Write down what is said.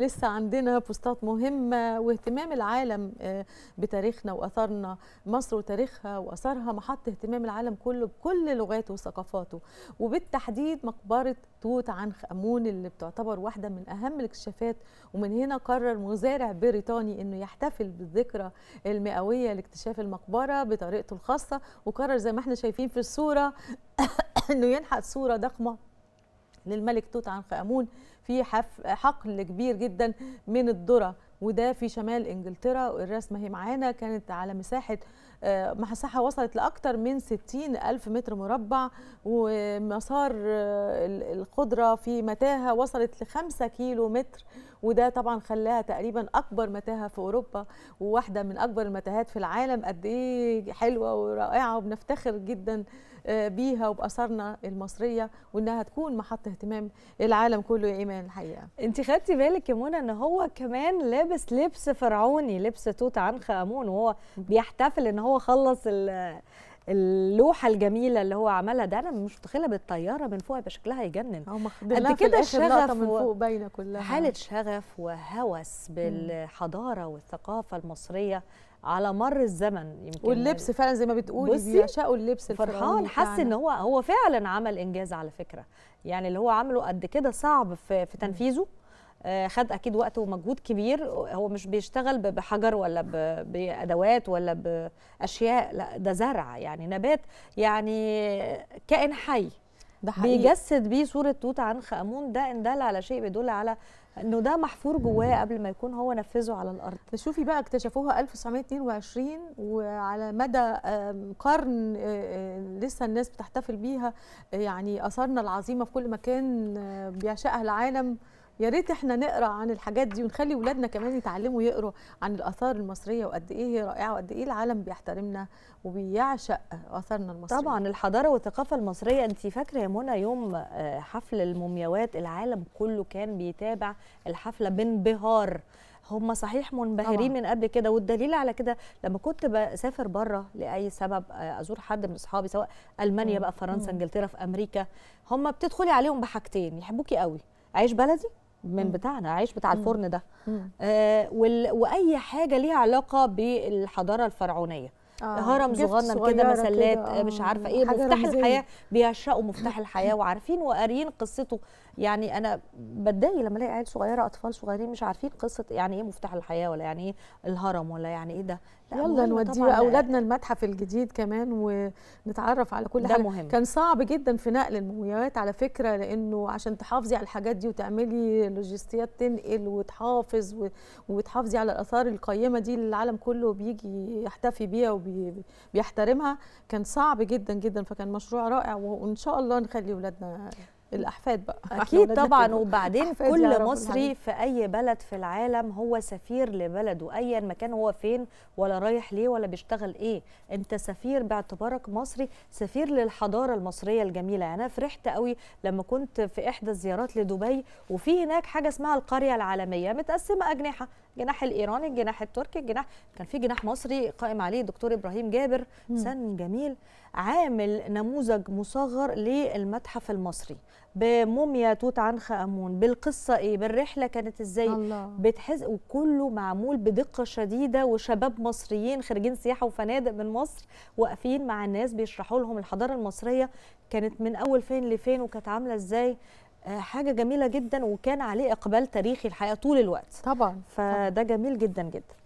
لسه عندنا بوستات مهمة واهتمام العالم آه، بتاريخنا وأثرنا مصر وتاريخها وأثرها محط اهتمام العالم كله بكل لغاته وثقافاته وبالتحديد مقبرة توت عنخ أمون اللي بتعتبر واحدة من أهم الاكتشافات ومن هنا قرر مزارع بريطاني أنه يحتفل بالذكرى المئوية لاكتشاف المقبرة بطريقته الخاصة وقرر زي ما احنا شايفين في الصورة أنه ينحت صورة ضخمة للملك توت عنخ امون في حقل كبير جدا من الذره وده في شمال انجلترا الرسمه هي معانا كانت على مساحه آه، مساحة وصلت لأكثر من 60 ألف متر مربع ومسار آه، القدرة في متاهة وصلت ل 5 كيلو متر وده طبعا خلاها تقريبا أكبر متاهة في أوروبا وواحدة من أكبر المتاهات في العالم قد إيه حلوة ورائعة وبنفتخر جدا آه، بيها وبأثرنا المصرية وإنها تكون محط اهتمام العالم كله يا إيمان الحقيقة أنت خدتي بالك يا منى إن هو كمان لابس لبس فرعوني لبس توت عنخ آمون وهو بيحتفل إن هو خلص اللوحه الجميله اللي هو عملها ده انا مش متخيله بالطياره من فوق يبقى شكلها يجنن قد كده الشغف من فوق باينه كلها حاله شغف وهوس بالحضاره والثقافه المصريه على مر الزمن يمكن واللبس فعلا زي ما بتقولي بيعشقوا اللبس فرحان حس ان هو هو فعلا عمل انجاز على فكره يعني اللي هو عمله قد كده صعب في, في تنفيذه آه، خد اكيد وقت ومجهود كبير هو مش بيشتغل بحجر ولا بادوات ولا باشياء لا ده زرع يعني نبات يعني كائن حي ده حقيقي. بيجسد بيه صوره توت عنخ امون ده ان دل على شيء بيدل على انه ده محفور جواه قبل ما يكون هو نفذه على الارض شوفي بقى اكتشفوها 1922 وعلى مدى قرن آه، آه، لسه الناس بتحتفل بيها يعني اثارنا العظيمه في كل مكان بيعشقها العالم يا ريت احنا نقرا عن الحاجات دي ونخلي ولادنا كمان يتعلموا يقروا عن الاثار المصريه وقد ايه هي رائعه وقد ايه العالم بيحترمنا وبيعشق اثارنا المصريه طبعا الحضاره والثقافه المصريه انت فاكره يا منى يوم آه، حفل المومياوات العالم كله كان بيتابع الحفله بانبهار هم صحيح منبهرين طبعا. من قبل كده والدليل على كده لما كنت بسافر بره لاي سبب آه، ازور حد من اصحابي سواء المانيا مم. بقى فرنسا مم. انجلترا في امريكا هم بتدخلي عليهم بحاجتين يحبوكي قوي عيش بلدي من بتاعنا عيش بتاع الفرن ده آه واي حاجه ليها علاقه بالحضاره الفرعونيه آه، هرم صغنن كده مسلات آه، مش آه، عارفه ايه مفتاح رمزية. الحياه بيعشقوا مفتاح الحياه وعارفين وقاريين قصته يعني انا بتضايق لما الاقي عيال صغيره اطفال صغيرين مش عارفين قصه يعني ايه مفتاح الحياه ولا يعني ايه الهرم ولا يعني ايه ده يلا نودي اولادنا المتحف الجديد كمان ونتعرف على كل حاجه مهم. كان صعب جدا في نقل المومياوات على فكره لانه عشان تحافظي على الحاجات دي وتعملي لوجستيات تنقل وتحافظ وتحافظي على الاثار القيمه دي اللي العالم كله بيجي يحتفي بيها وبيحترمها كان صعب جدا جدا فكان مشروع رائع وان شاء الله نخلي ولادنا الاحفاد بقى اكيد طبعا وبعدين كل مصري في اي بلد في العالم هو سفير لبلده ايا مكان هو فين ولا رايح ليه ولا بيشتغل ايه انت سفير باعتبارك مصري سفير للحضاره المصريه الجميله يعني انا فرحت قوي لما كنت في احدى الزيارات لدبي وفي هناك حاجه اسمها القريه العالميه متقسمه اجنحه الجناح الايراني الجناح التركي الجناح كان في جناح مصري قائم عليه الدكتور ابراهيم جابر انسان جميل عامل نموذج مصغر للمتحف المصري بموميا توت عنخ امون بالقصه ايه بالرحله كانت ازاي بتحس وكله معمول بدقه شديده وشباب مصريين خارجين سياحه وفنادق من مصر واقفين مع الناس بيشرحوا لهم الحضاره المصريه كانت من اول فين لفين وكانت عامله ازاي آه، حاجه جميله جدا وكان عليه اقبال تاريخي الحقيقه طول الوقت طبعا فده جميل جدا جدا